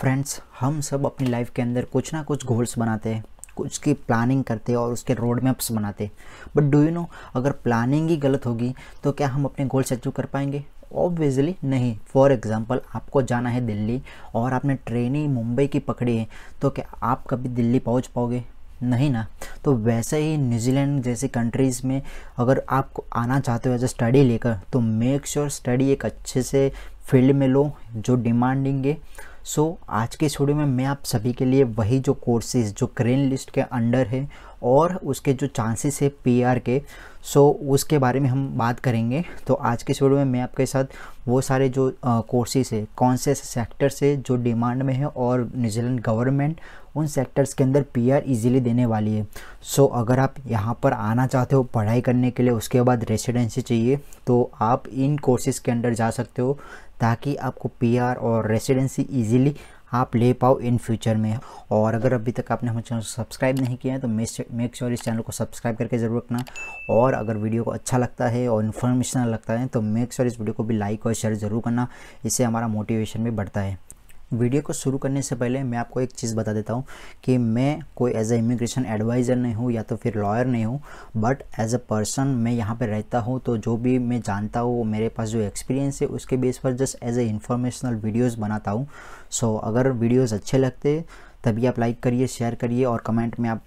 friends हम सब अपनी लाइफ के अंदर कुछ ना कुछ गोल्स बनाते हैं कुछ की प्लानिंग करते और उसके रोड मैप्स बनाते बट डू यू नो अगर प्लानिंग ही गलत होगी तो क्या हम अपने गोल्स अचीव कर पाएंगे ऑब्वियसली नहीं फॉर एग्ज़ाम्पल आपको जाना है दिल्ली और आपने ट्रेन ही मुंबई की पकड़ी है तो क्या आप कभी दिल्ली पहुंच पाओगे नहीं ना तो वैसे ही न्यूजीलैंड जैसी कंट्रीज़ में अगर आप आना चाहते हो एज स्टडी लेकर तो मेक श्योर स्टडी एक अच्छे से फील्ड में लो जो डिमांडिंग है सो so, आज के स्टूडियो में मैं आप सभी के लिए वही जो कोर्सेज जो क्रेन लिस्ट के अंडर है और उसके जो चांसेस है पीआर के सो so, उसके बारे में हम बात करेंगे तो आज के स्टूडियो में मैं आपके साथ वो सारे जो कोर्सेज है कौन से सेक्टर से जो डिमांड में है और न्यूजीलैंड गवर्नमेंट उन सेक्टर्स के अंदर पी आर ईजिली देने वाली है सो so, अगर आप यहाँ पर आना चाहते हो पढ़ाई करने के लिए उसके बाद रेसिडेंसी चाहिए तो आप इन कोर्सेज़ के अंडर जा सकते हो ताकि आपको पीआर और रेसिडेंसी इजीली आप ले पाओ इन फ्यूचर में और अगर अभी तक आपने हमारे चैनल को सब्सक्राइब नहीं किया है तो मेक श्योर इस चैनल को सब्सक्राइब करके ज़रूर रखना और अगर वीडियो को अच्छा लगता है और इन्फॉर्मेशनल अच्छा लगता है तो मेक श्योर इस वीडियो को भी लाइक और शेयर ज़रूर करना इससे हमारा मोटिवेशन भी बढ़ता है वीडियो को शुरू करने से पहले मैं आपको एक चीज़ बता देता हूँ कि मैं कोई एज ए इमिग्रेशन एडवाइज़र नहीं हूँ या तो फिर लॉयर नहीं हूँ बट एज अ पर्सन मैं यहाँ पर रहता हूँ तो जो भी मैं जानता हूँ मेरे पास जो एक्सपीरियंस है उसके बेस पर just as a informational videos बनाता हूँ सो so, अगर वीडियोज़ अच्छे लगते तभी आप लाइक करिए शेयर करिए और कमेंट में आप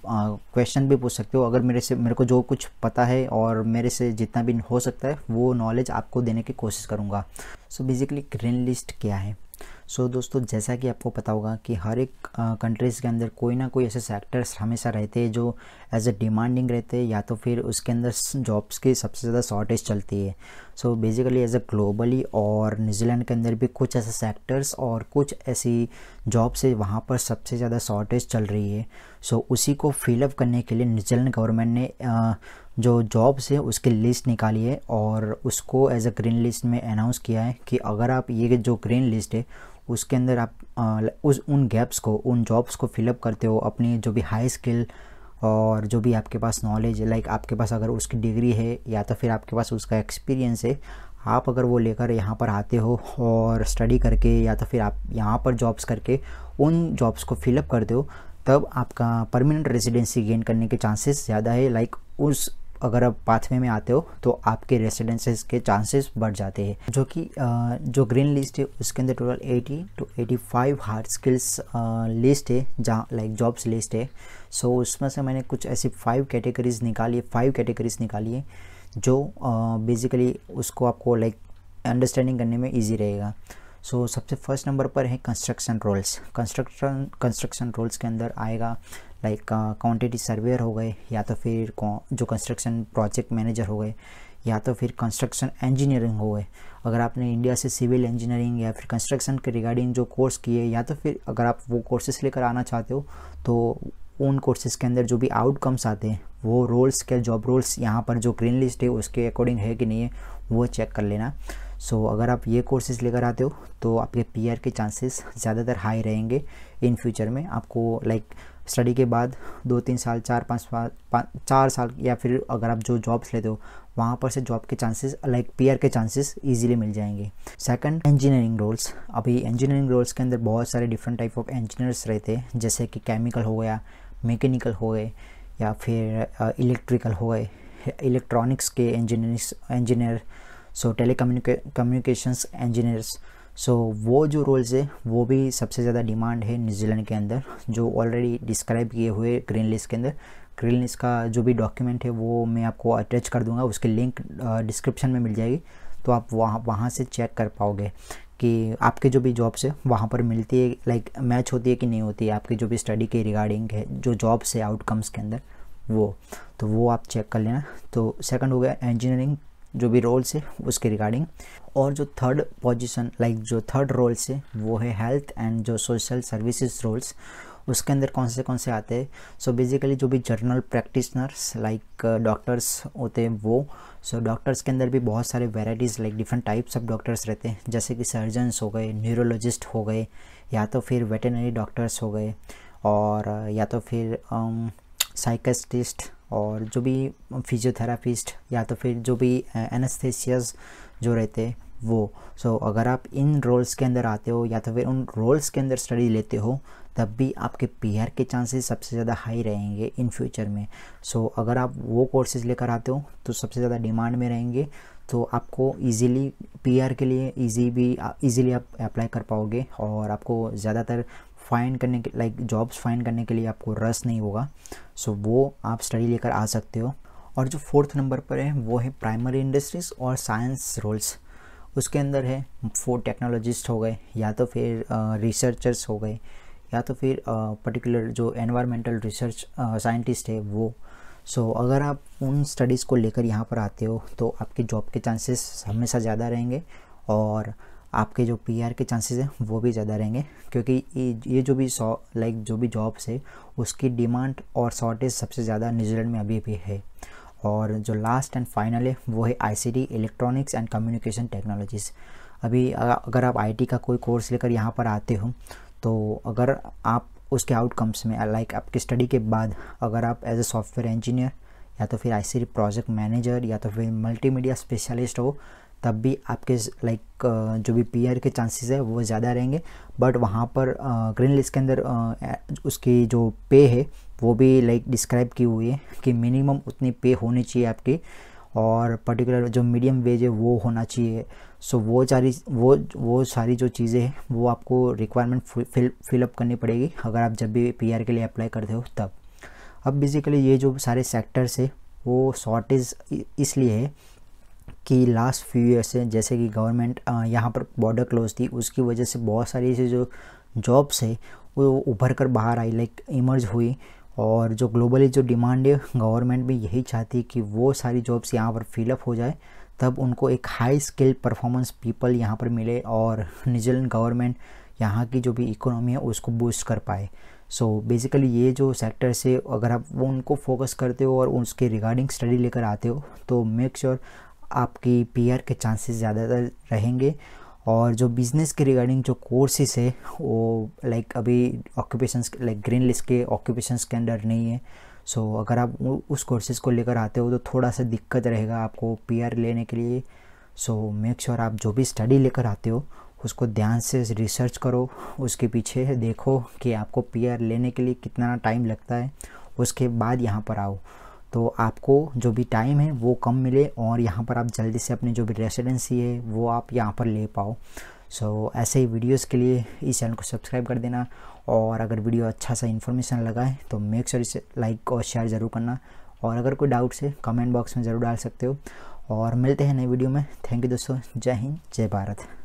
क्वेश्चन भी पूछ सकते हो अगर मेरे से मेरे को जो कुछ पता है और मेरे से जितना भी हो सकता है वो नॉलेज आपको देने की कोशिश करूँगा सो बेसिकली ग्रीन लिस्ट क्या है सो so, दोस्तों जैसा कि आपको पता होगा कि हर एक कंट्रीज़ के अंदर कोई ना कोई ऐसे सेक्टर्स हमेशा रहते हैं जो एज अ डिमांडिंग रहते हैं या तो फिर उसके अंदर जॉब्स की सबसे ज़्यादा शॉर्टेज चलती है so basically as a globally और न्यूजीलैंड के अंदर भी कुछ ऐसे सेक्टर्स और कुछ ऐसी जॉब्स है वहाँ पर सबसे ज़्यादा शॉर्टेज चल रही है सो so, उसी को फिलअप करने के लिए न्यूजीलैंड गवर्नमेंट ने आ, जो जॉब्स है उसकी लिस्ट निकाली है और उसको एज अ ग्रीन लिस्ट में अनाउंस किया है कि अगर आप ये जो ग्रीन लिस्ट है उसके अंदर आप आ, उस उन गैप्स को उन जॉब्स को फिलअप करते हो अपनी जो भी हाई स्किल और जो भी आपके पास नॉलेज है लाइक आपके पास अगर उसकी डिग्री है या तो फिर आपके पास उसका एक्सपीरियंस है आप अगर वो लेकर यहाँ पर आते हो और स्टडी करके या तो फिर आप यहाँ पर जॉब्स करके उन जॉब्स को फिलअप करते हो तब आपका परमानेंट रेजिडेंसी गेन करने के चांसेस ज़्यादा है लाइक उस अगर आप पाथवे में आते हो तो आपके रेसिडेंसेस के चांसेस बढ़ जाते हैं जो कि जो ग्रीन लिस्ट है उसके अंदर total 80 to 85 hard skills list है जहाँ लाइक जॉब्स लिस्ट है सो so, उसमें से मैंने कुछ ऐसी फाइव कैटेगरीज निकाली है फाइव कैटेगरीज निकाली है जो बेसिकली उसको आपको लाइक अंडरस्टैंडिंग करने में ईजी रहेगा सो so, सबसे फर्स्ट नंबर पर है construction roles construction construction roles के अंदर आएगा लाइक क्वान्टिटी सर्वेयर हो गए या तो फिर जो कंस्ट्रक्शन प्रोजेक्ट मैनेजर हो गए या तो फिर कंस्ट्रक्शन इंजीनियरिंग हो गए अगर आपने इंडिया से सिविल इंजीनियरिंग या फिर कंस्ट्रक्शन के रिगार्डिंग जो कोर्स किए या तो फिर अगर आप वो कोर्सेस लेकर आना चाहते हो तो उन कोर्सेज के अंदर जो भी आउटकम्स आते हैं वो रोल्स के जॉब रोल्स यहाँ पर जो ग्रीन लिस्ट है उसके अकॉर्डिंग है कि नहीं है वो चेक कर लेना सो so, अगर आप ये कोर्सेज लेकर आते हो तो आपके पीआर के चांसेस ज़्यादातर हाई रहेंगे इन फ्यूचर में आपको लाइक like, स्टडी के बाद दो तीन साल चार पाँच चार साल या फिर अगर आप जो जॉब्स लेते हो वहाँ पर से जॉब के चांसेस लाइक पी के चांसेस इजीली मिल जाएंगे सेकंड इंजीनियरिंग रोल्स अभी इंजीनियरिंग रोल्स के अंदर बहुत सारे डिफरेंट टाइप ऑफ इंजीनियर्स रहते हैं जैसे कि केमिकल हो गया मैकेनिकल हो गए या फिर इलेक्ट्रिकल हो गए इलेक्ट्रॉनिक्स के engineer engineer so telecommunications engineers so so, वो जो रोल्स है वो भी सबसे ज़्यादा डिमांड है न्यूजीलैंड के अंदर जो ऑलरेडी डिस्क्राइब किए हुए ग्रीन लिस्ट के अंदर ग्रीन लिस्ट का जो भी डॉक्यूमेंट है वो मैं आपको अटैच कर दूंगा उसकी लिंक डिस्क्रिप्शन में मिल जाएगी तो आप वहाँ वहाँ से चेक कर पाओगे कि आपके जो भी जॉब्स है वहाँ पर मिलती है लाइक मैच होती है कि नहीं होती है आपके जो भी स्टडी के रिगार्डिंग है जो जॉब्स है आउटकम्स के अंदर वो तो वो आप चेक कर लेना तो सेकंड हो गया इंजीनियरिंग जो भी रोल्स है उसके रिगार्डिंग और जो थर्ड पोजीशन लाइक जो थर्ड रोल्स है वो है हेल्थ एंड जो सोशल सर्विसेज रोल्स उसके अंदर कौन से कौन से आते हैं सो बेसिकली जो भी जर्नल प्रैक्टिशनर्स लाइक डॉक्टर्स होते हैं वो सो so, डॉक्टर्स के अंदर भी बहुत सारे varieties like different types of doctors रहते हैं जैसे कि सर्जन्स हो गए न्यूरोलॉजिस्ट हो गए या तो फिर वेटनरी डॉक्टर्स हो गए और या तो फिर um, और जो भी फिजियोथेरापिस्ट या तो फिर जो भी एनेस्थेसियस जो रहते वो सो so, अगर आप इन रोल्स के अंदर आते हो या तो फिर उन रोल्स के अंदर स्टडी लेते हो तब भी आपके पीआर के चांसेस सबसे ज़्यादा हाई रहेंगे इन फ्यूचर में सो so, अगर आप वो कोर्सेज लेकर आते हो तो सबसे ज़्यादा डिमांड में रहेंगे तो आपको इजीली पीआर के लिए इजी भी इजीली आप अप्लाई कर पाओगे और आपको ज़्यादातर फाइन करने के लाइक जॉब्स फाइन करने के लिए आपको रस नहीं होगा सो वो आप स्टडी लेकर आ सकते हो और जो फोर्थ नंबर पर है वो है प्राइमरी इंडस्ट्रीज़ और साइंस रोल्स उसके अंदर है फोर टेक्नोलॉजिस्ट हो गए या तो फिर रिसर्चर्स हो गए या तो फिर पर्टिकुलर जो एनवायरमेंटल रिसर्च साइंटिस्ट है वो सो so, अगर आप उन स्टडीज़ को लेकर यहाँ पर आते हो तो आपके जॉब के चांसेस हमेशा ज़्यादा रहेंगे और आपके जो पीआर के चांसेस हैं वो भी ज़्यादा रहेंगे क्योंकि ये जो भी सॉ लाइक जो भी जॉब्स है उसकी डिमांड और शॉर्टेज सबसे ज़्यादा न्यूजीलैंड में अभी भी है और जो लास्ट एंड फाइनल है वो है ICT electronics and communication technologies अभी अगर आप आईटी का कोई कोर्स लेकर यहाँ पर आते हो तो अगर आप उसके आउटकम्स में लाइक आपकी स्टडी के बाद अगर आप एज ए सॉफ्टवेयर इंजीनियर या तो फिर आई प्रोजेक्ट मैनेजर या तो फिर मल्टीमीडिया स्पेशलिस्ट हो तब भी आपके लाइक जो भी पी के चांसेस है वो ज़्यादा रहेंगे बट वहाँ पर ग्रीन लिस्ट के अंदर उसकी जो पे है वो भी लाइक डिस्क्राइब की हुई है कि मिनिमम उतनी पे होनी चाहिए आपकी और पर्टिकुलर जो मीडियम वेज है वो होना चाहिए सो वो सारी वो वो सारी जो चीज़ें हैं वो आपको रिक्वायरमेंट फिल फिलअप करनी पड़ेगी अगर आप जब भी पी के लिए अप्लाई करते हो तब अब बेसिकली ये जो सारे सेक्टर्स है वो शॉर्टेज इसलिए है कि लास्ट फ्यू ईयर से जैसे कि गवर्नमेंट यहाँ पर बॉर्डर क्लोज थी उसकी वजह से बहुत सारी ऐसी जो जॉब्स है वो उभर कर बाहर आई लाइक इमर्ज हुई और जो ग्लोबली जो डिमांड है गवर्नमेंट भी यही चाहती कि वो सारी जॉब्स यहाँ पर फिलअप हो जाए तब उनको एक हाई स्किल परफॉर्मेंस पीपल यहाँ पर मिले और न्यूजीलैंड गवर्नमेंट यहाँ की जो भी इकोनॉमी है उसको बूस्ट कर पाए सो so, बेसिकली ये जो सेक्टर से अगर आप वो उनको फोकस करते हो और उसके रिगार्डिंग स्टडी लेकर आते हो तो मेक श्योर sure आपकी पीआर के चांसेस ज़्यादातर रहेंगे और जो बिज़नेस के रिगार्डिंग जो कोर्सेस है वो लाइक अभी ऑक्यूपेशन लाइक ग्रीन लिस्ट के ऑक्यूपेशन के अंडर नहीं है सो so, अगर आप उस कोर्सेज़ को लेकर आते हो तो थोड़ा सा दिक्कत रहेगा आपको पीआर लेने के लिए सो मेक श्योर आप जो भी स्टडी लेकर आते हो उसको ध्यान से रिसर्च करो उसके पीछे देखो कि आपको पीआर लेने के लिए कितना टाइम लगता है उसके बाद यहाँ पर आओ तो आपको जो भी टाइम है वो कम मिले और यहाँ पर आप जल्दी से अपनी जो भी रेसिडेंसी है वो आप यहाँ पर ले पाओ सो so, ऐसे ही वीडियोस के लिए इस चैनल को सब्सक्राइब कर देना और अगर वीडियो अच्छा सा इन्फॉर्मेशन लगा है तो मेक श्योर इसे लाइक और शेयर ज़रूर करना और अगर कोई डाउट्स है कमेंट बॉक्स में ज़रूर डाल सकते हो और मिलते हैं नए वीडियो में थैंक यू दोस्तों जय हिंद जय भारत